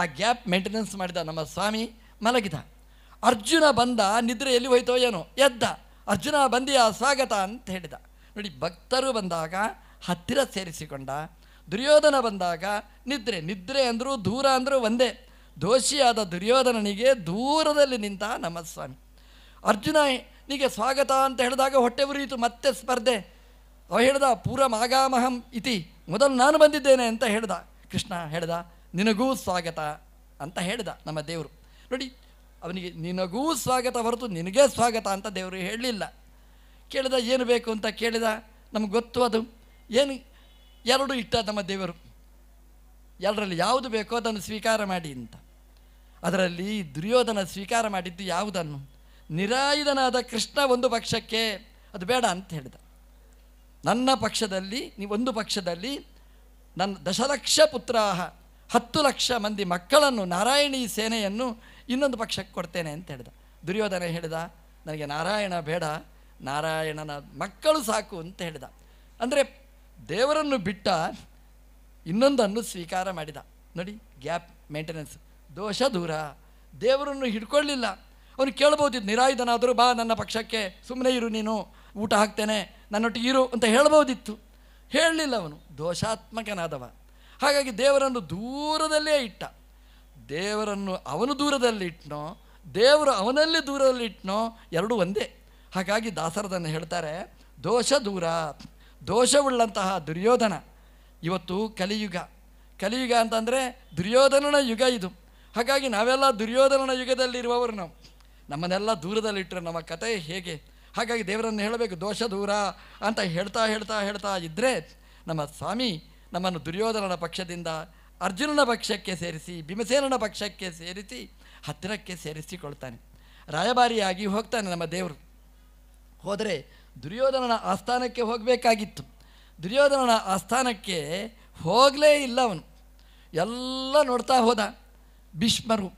ಆ ಗ್ಯಾಪ್ ಮೇಂಟೆನೆನ್ಸ್ ಮಾಡಿದ ನಮ್ಮ ಸ್ವಾಮಿ ಮಲಗಿದ ಅರ್ಜುನ ಬಂದ ನಿದ್ರೆ ಎಲ್ಲಿ ಹೋಯ್ತೋ ಏನೋ ಎದ್ದ ಅರ್ಜುನ ಬಂದಿಯ ಸ್ವಾಗತ ಅಂತ ಹೇಳಿದ ನೋಡಿ ಭಕ್ತರು ಬಂದಾಗ ಹತ್ತಿರ ಸೇರಿಸಿಕೊಂಡ ದುರ್ಯೋಧನ ಬಂದಾಗ ನಿದ್ರೆ ನಿದ್ರೆ ಅಂದರೂ ದೂರ ಅಂದರೂ ಒಂದೇ ದೋಷಿಯಾದ ದುರ್ಯೋಧನನಿಗೆ ದೂರದಲ್ಲಿ ನಿಂತ ನಮ್ಮ ಸ್ವಾಮಿ ಅರ್ಜುನ ನಿಗೆ ಸ್ವಾಗತ ಅಂತ ಹೇಳಿದಾಗ ಹೊಟ್ಟೆ ಉರಿಯಿತು ಮತ್ತೆ ಸ್ಪರ್ಧೆ ಅವ ಹೇಳ್ದ ಪೂರಮಾಗಾಮಹಂ ಇತಿ ಮೊದಲು ನಾನು ಬಂದಿದ್ದೇನೆ ಅಂತ ಹೇಳ್ದ ಕೃಷ್ಣ ಹೇಳ್ದ ನಿನಗೂ ಸ್ವಾಗತ ಅಂತ ಹೇಳ್ದ ನಮ್ಮ ದೇವರು ನೋಡಿ ಅವನಿಗೆ ನಿನಗೂ ಸ್ವಾಗತ ಹೊರತು ನಿನಗೇ ಸ್ವಾಗತ ಅಂತ ದೇವರು ಹೇಳಲಿಲ್ಲ ಕೇಳಿದ ಏನು ಬೇಕು ಅಂತ ಕೇಳಿದ ನಮ್ಗೆ ಗೊತ್ತು ಅದು ಏನು ಎರಡು ಇಟ್ಟ ನಮ್ಮ ದೇವರು ಎರಡರಲ್ಲಿ ಯಾವುದು ಬೇಕೋ ಅದನ್ನು ಸ್ವೀಕಾರ ಮಾಡಿ ಅಂತ ಅದರಲ್ಲಿ ದುರ್ಯೋಧನ ಸ್ವೀಕಾರ ಮಾಡಿದ್ದು ಯಾವುದನ್ನು ನಿರಾಯುಧನಾದ ಕೃಷ್ಣ ಒಂದು ಪಕ್ಷಕ್ಕೆ ಅದು ಬೇಡ ಅಂತ ಹೇಳಿದ ನನ್ನ ಪಕ್ಷದಲ್ಲಿ ನೀವು ಒಂದು ಪಕ್ಷದಲ್ಲಿ ನನ್ನ ದಶಲಕ್ಷ ಪುತ್ರ ಹತ್ತು ಲಕ್ಷ ಮಂದಿ ಮಕ್ಕಳನ್ನು ನಾರಾಯಣಿ ಸೇನೆಯನ್ನು ಇನ್ನೊಂದು ಪಕ್ಷಕ್ಕೆ ಕೊಡ್ತೇನೆ ಅಂತ ಹೇಳಿದ ದುರ್ಯೋಧನ ಹೇಳಿದ ನನಗೆ ನಾರಾಯಣ ಬೇಡ ನಾರಾಯಣನ ಮಕ್ಕಳು ಸಾಕು ಅಂತ ಹೇಳಿದ ಅಂದರೆ ದೇವರನ್ನು ಬಿಟ್ಟ ಇನ್ನೊಂದನ್ನು ಸ್ವೀಕಾರ ಮಾಡಿದ ನೋಡಿ ಗ್ಯಾಪ್ ಮೇಂಟೆನೆನ್ಸ್ ದೋಷ ದೂರ ದೇವರನ್ನು ಹಿಡ್ಕೊಳ್ಳಿಲ್ಲ ಅವನು ಕೇಳ್ಬೋದಿತ್ತು ನಿರಾಯುಧನಾದರೂ ಬಾ ನನ್ನ ಪಕ್ಷಕ್ಕೆ ಸುಮ್ಮನೆ ಇರು ನೀನು ಊಟ ಹಾಕ್ತೇನೆ ನನ್ನೊಟ್ಟಿಗೆ ಇರು ಅಂತ ಹೇಳ್ಬೋದಿತ್ತು ಹೇಳಲಿಲ್ಲ ಅವನು ದೋಷಾತ್ಮಕನಾದವ ಹಾಗಾಗಿ ದೇವರನ್ನು ದೂರದಲ್ಲೇ ಇಟ್ಟ ದೇವರನ್ನು ಅವನು ದೂರದಲ್ಲಿ ಇಟ್ಟನೋ ದೇವರು ಅವನಲ್ಲಿ ದೂರದಲ್ಲಿ ಇಟ್ನೋ ಎರಡೂ ಒಂದೇ ಹಾಗಾಗಿ ದಾಸರದನ್ನು ಹೇಳ್ತಾರೆ ದೋಷ ದೂರ ದೋಷವುಳ್ಳಂತಹ ದುರ್ಯೋಧನ ಇವತ್ತು ಕಲಿಯುಗ ಕಲಿಯುಗ ಅಂತಂದರೆ ದುರ್ಯೋಧನನ ಯುಗ ಇದು ಹಾಗಾಗಿ ನಾವೆಲ್ಲ ದುರ್ಯೋಧನನ ಯುಗದಲ್ಲಿರುವವರು ನಾವು ನಮ್ಮನ್ನೆಲ್ಲ ದೂರದಲ್ಲಿಟ್ಟರೆ ನಮ್ಮ ಕತೆ ಹೇಗೆ ಹಾಗಾಗಿ ದೇವರನ್ನು ಹೇಳಬೇಕು ದೋಷ ದೂರ ಅಂತ ಹೇಳ್ತಾ ಹೇಳ್ತಾ ಹೇಳ್ತಾ ಇದ್ದರೆ ನಮ್ಮ ಸ್ವಾಮಿ ನಮ್ಮನ್ನು ದುರ್ಯೋಧನನ ಪಕ್ಷದಿಂದ ಅರ್ಜುನನ ಪಕ್ಷಕ್ಕೆ ಸೇರಿಸಿ ಭೀಮಸೇನನ ಪಕ್ಷಕ್ಕೆ ಸೇರಿಸಿ ಹತ್ತಿರಕ್ಕೆ ಸೇರಿಸಿಕೊಳ್ತಾನೆ ರಾಯಭಾರಿಯಾಗಿ ಹೋಗ್ತಾನೆ ನಮ್ಮ ದೇವರು ಹೋದರೆ ದುರ್ಯೋಧನನ ಆಸ್ಥಾನಕ್ಕೆ ಹೋಗಬೇಕಾಗಿತ್ತು ದುರ್ಯೋಧನನ ಆಸ್ಥಾನಕ್ಕೆ ಹೋಗಲೇ ಇಲ್ಲ ಅವನು ಎಲ್ಲ ನೋಡ್ತಾ ಹೋದ ಭೀಷ್ಮರು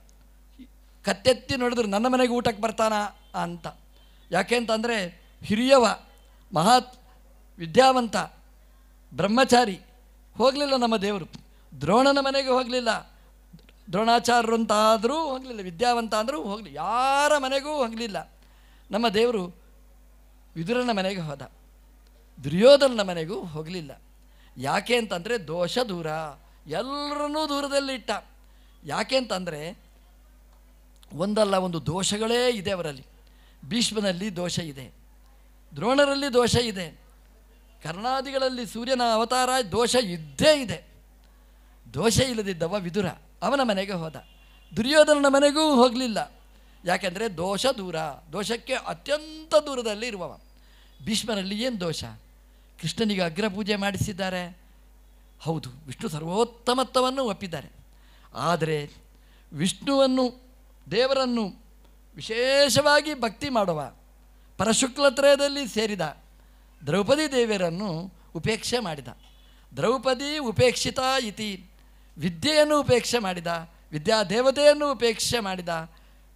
ಕತ್ತೆತ್ತಿ ನೋಡಿದ್ರು ನನ್ನ ಮನೆಗೆ ಊಟಕ್ಕೆ ಬರ್ತಾನ ಅಂತ ಯಾಕೆಂತಂದರೆ ಹಿರಿಯವ ಮಹಾತ್ ವಿದ್ಯಾವಂತ ಬ್ರಹ್ಮಚಾರಿ ಹೋಗಲಿಲ್ಲ ನಮ್ಮ ದೇವರು ದ್ರೋಣನ ಮನೆಗೆ ಹೋಗಲಿಲ್ಲ ದ್ರೋಣಾಚಾರ್ಯರು ಅಂತಾದರೂ ಹೋಗಲಿಲ್ಲ ವಿದ್ಯಾವಂತ ಅಂದರೂ ಹೋಗಲಿ ಯಾರ ಮನೆಗೂ ಹೋಗಲಿಲ್ಲ ನಮ್ಮ ದೇವರು ವಿದುರನ ಮನೆಗೆ ಹೋದ ದುರ್ಯೋಧನನ ಮನೆಗೂ ಹೋಗಲಿಲ್ಲ ಯಾಕೆ ಅಂತಂದರೆ ದೋಷ ದೂರ ಎಲ್ಲರನ್ನೂ ದೂರದಲ್ಲಿಟ್ಟ ಯಾಕೆ ಅಂತಂದರೆ ಒಂದಲ್ಲ ಒಂದು ದೋಷಗಳೇ ಇದೆ ಅವರಲ್ಲಿ ಭೀಷ್ಮನಲ್ಲಿ ದೋಷ ಇದೆ ದ್ರೋಣರಲ್ಲಿ ದೋಷ ಇದೆ ಕರ್ಣಾದಿಗಳಲ್ಲಿ ಸೂರ್ಯನ ಅವತಾರ ದೋಷ ಇದ್ದೇ ಇದೆ ದೋಷ ಇಲ್ಲದಿದ್ದವ ವಿದುರ ಅವನ ಮನೆಗೆ ಹೋದ ದುರ್ಯೋಧನನ ಮನೆಗೂ ಹೋಗಲಿಲ್ಲ ಯಾಕೆಂದರೆ ದೋಷ ದೂರ ದೋಷಕ್ಕೆ ಅತ್ಯಂತ ದೂರದಲ್ಲಿ ಇರುವವ ಭೀಷ್ಮನಲ್ಲಿ ಏನು ದೋಷ ಕೃಷ್ಣನಿಗೆ ಅಗ್ರ ಪೂಜೆ ಮಾಡಿಸಿದ್ದಾರೆ ಹೌದು ವಿಷ್ಣು ಸರ್ವೋತ್ತಮತ್ವವನ್ನು ಒಪ್ಪಿದ್ದಾರೆ ಆದರೆ ವಿಷ್ಣುವನ್ನು ದೇವರನ್ನು ವಿಶೇಷವಾಗಿ ಭಕ್ತಿ ಮಾಡುವ ಪರಶುಕ್ಲತ್ರಯದಲ್ಲಿ ಸೇರಿದ ದ್ರೌಪದಿ ದೇವಿಯರನ್ನು ಉಪೇಕ್ಷೆ ಮಾಡಿದ ದ್ರೌಪದಿ ಉಪೇಕ್ಷಿತ ಇತಿ ವಿದ್ಯೆಯನ್ನು ಉಪೇಕ್ಷೆ ಮಾಡಿದ ವಿದ್ಯಾದೇವತೆಯನ್ನು ಉಪೇಕ್ಷೆ ಮಾಡಿದ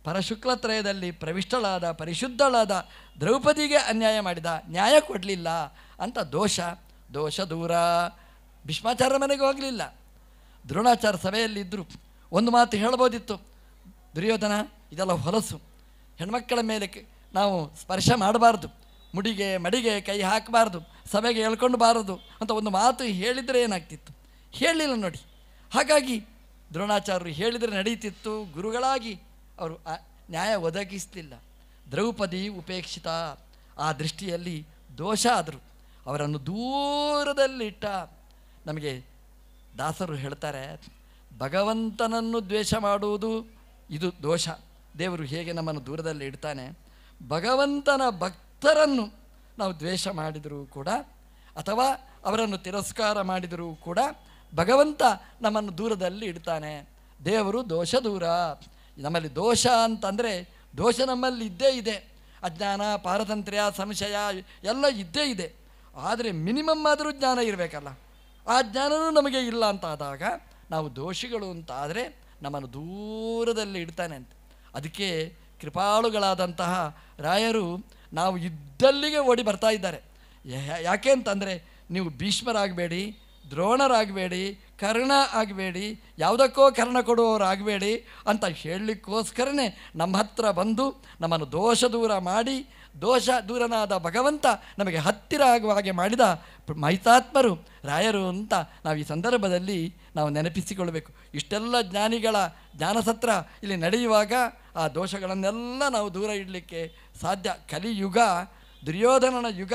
ಪರಶುಕ್ಲತ್ರಯದಲ್ಲಿ ಪ್ರವಿಷ್ಟಳಾದ ಪರಿಶುದ್ಧಳಾದ ದ್ರೌಪದಿಗೆ ಅನ್ಯಾಯ ಮಾಡಿದ ನ್ಯಾಯ ಕೊಡಲಿಲ್ಲ ಅಂತ ದೋಷ ದೋಷ ದೂರ ಭೀಷ್ಮಾಚಾರ್ಯ ಮನೆಗೆ ಹೋಗಲಿಲ್ಲ ದ್ರೋಣಾಚಾರ್ಯ ಸಭೆಯಲ್ಲಿದ್ದರು ಒಂದು ಮಾತು ಹೇಳ್ಬೋದಿತ್ತು ದುರ್ಯೋಧನ ಇದೆಲ್ಲ ಹೊಲಸು ಹೆಣ್ಮಕ್ಕಳ ಮೇಲೆ ನಾವು ಸ್ಪರ್ಶ ಮಾಡಬಾರ್ದು ಮುಡಿಗೆ ಮಡಿಗೆ ಕೈ ಹಾಕಬಾರ್ದು ಸಭೆಗೆ ಬಾರದು ಅಂತ ಒಂದು ಮಾತು ಹೇಳಿದರೆ ಏನಾಗ್ತಿತ್ತು ಹೇಳಲಿಲ್ಲ ನೋಡಿ ಹಾಗಾಗಿ ದ್ರೋಣಾಚಾರ್ಯರು ಹೇಳಿದರೆ ನಡೀತಿತ್ತು ಗುರುಗಳಾಗಿ ಅವರು ನ್ಯಾಯ ಒದಗಿಸಲಿಲ್ಲ ದ್ರೌಪದಿ ಉಪೇಕ್ಷಿತ ಆ ದೃಷ್ಟಿಯಲ್ಲಿ ದೋಷ ಆದರು ಅವರನ್ನು ದೂರದಲ್ಲಿಟ್ಟ ನಮಗೆ ದಾಸರು ಹೇಳ್ತಾರೆ ಭಗವಂತನನ್ನು ದ್ವೇಷ ಮಾಡುವುದು ಇದು ದೋಷ ದೇವರು ಹೇಗೆ ನಮ್ಮನ್ನು ದೂರದಲ್ಲಿ ಇಡ್ತಾನೆ ಭಗವಂತನ ಭಕ್ತರನ್ನು ನಾವು ದ್ವೇಷ ಮಾಡಿದರೂ ಕೂಡ ಅಥವಾ ಅವರನ್ನು ತಿರಸ್ಕಾರ ಮಾಡಿದರೂ ಕೂಡ ಭಗವಂತ ನಮ್ಮನ್ನು ದೂರದಲ್ಲಿ ಇಡ್ತಾನೆ ದೇವರು ದೋಷ ದೂರ ನಮ್ಮಲ್ಲಿ ದೋಷ ಅಂತಂದರೆ ದೋಷ ನಮ್ಮಲ್ಲಿ ಇದ್ದೇ ಇದೆ ಅಜ್ಞಾನ ಪಾರತಂತ್ರ್ಯ ಸಂಶಯ ಎಲ್ಲ ಇದ್ದೇ ಇದೆ ಆದರೆ ಮಿನಿಮಮ್ ಆದರೂ ಜ್ಞಾನ ಇರಬೇಕಲ್ಲ ಆ ಜ್ಞಾನವೂ ನಮಗೆ ಇಲ್ಲ ಅಂತಾದಾಗ ನಾವು ದೋಷಿಗಳು ಅಂತಾದರೆ ನಮ್ಮನ್ನು ದೂರದಲ್ಲಿ ಇಡ್ತಾನೆ ಅಂತ ಅದಕ್ಕೆ ಕೃಪಾಳುಗಳಾದಂತಹ ರಾಯರು ನಾವು ಇದ್ದಲ್ಲಿಗೆ ಓಡಿ ಬರ್ತಾ ಇದ್ದಾರೆ ಯಾಕೆ ಅಂತಂದರೆ ನೀವು ಭೀಷ್ಮರಾಗಬೇಡಿ ದ್ರೋಣರಾಗಬೇಡಿ ಕರ್ಣ ಆಗಬೇಡಿ ಯಾವುದಕ್ಕೋ ಕರ್ಣ ಕೊಡುವವರಾಗಬೇಡಿ ಅಂತ ಹೇಳಲಿಕ್ಕೋಸ್ಕರನೇ ನಮ್ಮ ಹತ್ರ ಬಂದು ನಮ್ಮನ್ನು ದೋಷ ದೂರ ಮಾಡಿ ದೋಷ ದೂರನಾದ ಭಗವಂತ ನಮಗೆ ಹತ್ತಿರ ಆಗುವ ಹಾಗೆ ಮಾಡಿದ ಮೈತಾತ್ಮರು ರಾಯರು ಅಂತ ನಾವು ಈ ಸಂದರ್ಭದಲ್ಲಿ ನಾವು ನೆನಪಿಸಿಕೊಳ್ಳಬೇಕು ಇಷ್ಟೆಲ್ಲ ಜ್ಞಾನಿಗಳ ಜ್ಞಾನಸತ್ರ ಇಲ್ಲಿ ನಡೆಯುವಾಗ ಆ ದೋಷಗಳನ್ನೆಲ್ಲ ನಾವು ದೂರ ಇಡಲಿಕ್ಕೆ ಸಾಧ್ಯ ಕಲಿಯುಗ ದುರ್ಯೋಧನನ ಯುಗ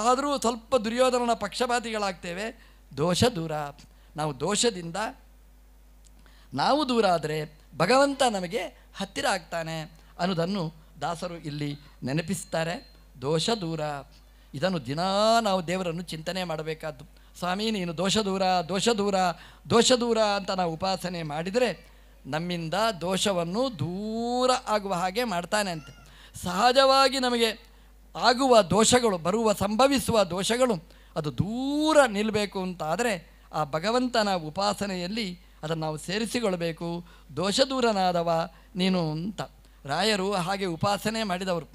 ಆದರೂ ಸ್ವಲ್ಪ ದುರ್ಯೋಧನನ ಪಕ್ಷಪಾತಿಗಳಾಗ್ತೇವೆ ದೋಷ ದೂರ ನಾವು ದೋಷದಿಂದ ನಾವು ದೂರ ಆದರೆ ಭಗವಂತ ನಮಗೆ ಹತ್ತಿರ ಆಗ್ತಾನೆ ಅನ್ನೋದನ್ನು ದಾಸರು ಇಲ್ಲಿ ನೆನಪಿಸ್ತಾರೆ ದೋಷ ದೂರ ಇದನ್ನು ದಿನಾ ನಾವು ದೇವರನ್ನು ಚಿಂತನೆ ಮಾಡಬೇಕಾದ್ದು ಸ್ವಾಮಿ ನೀನು ದೋಷ ದೂರ ದೋಷ ದೂರ ದೋಷ ದೂರ ಅಂತ ನಾವು ಉಪಾಸನೆ ಮಾಡಿದರೆ ನಮ್ಮಿಂದ ದೋಷವನ್ನು ದೂರ ಆಗುವ ಹಾಗೆ ಮಾಡ್ತಾನೆ ಅಂತೆ ಸಹಜವಾಗಿ ನಮಗೆ ಆಗುವ ದೋಷಗಳು ಬರುವ ಸಂಭವಿಸುವ ದೋಷಗಳು ಅದು ದೂರ ನಿಲ್ಲಬೇಕು ಅಂತಾದರೆ ಆ ಭಗವಂತನ ಉಪಾಸನೆಯಲ್ಲಿ ಅದನ್ನು ನಾವು ಸೇರಿಸಿಕೊಳ್ಳಬೇಕು ದೋಷ ದೂರನಾದವ ನೀನು ಅಂತ ರಾಯರು ಹಾಗೆ ಉಪಾಸನೆ ಮಾಡಿದವರು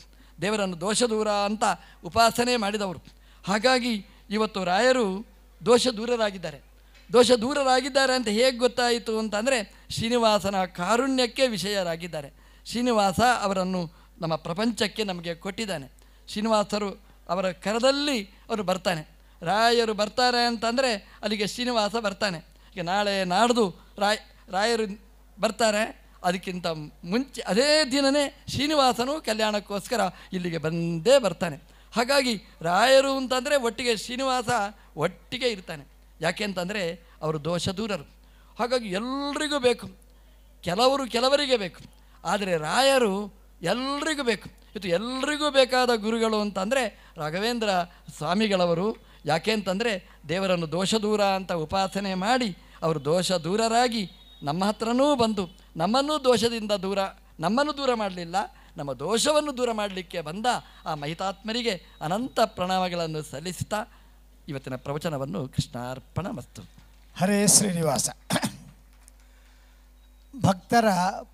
ದೇವರನ್ನು ದೋಷ ದೂರ ಅಂತ ಉಪಾಸನೆ ಮಾಡಿದವರು ಹಾಗಾಗಿ ಇವತ್ತು ರಾಯರು ದೋಷ ದೂರರಾಗಿದ್ದಾರೆ ದೋಷ ದೂರರಾಗಿದ್ದಾರೆ ಅಂತ ಹೇಗೆ ಗೊತ್ತಾಯಿತು ಅಂತಂದರೆ ಶ್ರೀನಿವಾಸನ ಕಾರುಣ್ಯಕ್ಕೆ ವಿಷಯರಾಗಿದ್ದಾರೆ ಶ್ರೀನಿವಾಸ ಅವರನ್ನು ನಮ್ಮ ಪ್ರಪಂಚಕ್ಕೆ ನಮಗೆ ಕೊಟ್ಟಿದ್ದಾನೆ ಶ್ರೀನಿವಾಸರು ಅವರ ಕರದಲ್ಲಿ ಅವರು ಬರ್ತಾನೆ ರಾಯರು ಬರ್ತಾರೆ ಅಂತಂದರೆ ಅಲ್ಲಿಗೆ ಶ್ರೀನಿವಾಸ ಬರ್ತಾನೆ ಈಗ ನಾಳೆ ನಾಡ್ದು ರಾಯ್ ರಾಯರು ಬರ್ತಾರೆ ಅದಕ್ಕಿಂತ ಮುಂಚೆ ಅದೇ ದಿನವೇ ಶ್ರೀನಿವಾಸನು ಕಲ್ಯಾಣಕ್ಕೋಸ್ಕರ ಇಲ್ಲಿಗೆ ಬಂದೇ ಬರ್ತಾನೆ ಹಾಗಾಗಿ ರಾಯರು ಅಂತಂದರೆ ಒಟ್ಟಿಗೆ ಶ್ರೀನಿವಾಸ ಒಟ್ಟಿಗೆ ಇರ್ತಾನೆ ಯಾಕೆ ಅಂತಂದರೆ ಅವರು ದೋಷ ದೂರರು ಹಾಗಾಗಿ ಎಲ್ರಿಗೂ ಬೇಕು ಕೆಲವರು ಕೆಲವರಿಗೆ ಬೇಕು ಆದರೆ ರಾಯರು ಎಲ್ರಿಗೂ ಬೇಕು ಇದು ಎಲ್ರಿಗೂ ಬೇಕಾದ ಗುರುಗಳು ಅಂತಂದರೆ ರಾಘವೇಂದ್ರ ಸ್ವಾಮಿಗಳವರು ಯಾಕೆ ಅಂತಂದರೆ ದೇವರನ್ನು ದೋಷ ದೂರ ಅಂತ ಉಪಾಸನೆ ಮಾಡಿ ಅವರು ದೋಷ ದೂರರಾಗಿ ನಮ್ಮ ಹತ್ರನೂ ಬಂದು ನಮ್ಮನ್ನು ದೋಷದಿಂದ ದೂರ ನಮ್ಮನ್ನು ದೂರ ಮಾಡಲಿಲ್ಲ ನಮ್ಮ ದೋಷವನ್ನು ದೂರ ಮಾಡಲಿಕ್ಕೆ ಬಂದ ಆ ಮಹಿತಾತ್ಮರಿಗೆ ಅನಂತ ಪ್ರಣಾಮಗಳನ್ನು ಸಲ್ಲಿಸುತ್ತಾ ಇವತ್ತಿನ ಪ್ರವಚನವನ್ನು ಕೃಷ್ಣಾರ್ಪಣ ಮತ್ತು ಹರೇ ಶ್ರೀನಿವಾಸ ಭಕ್ತರ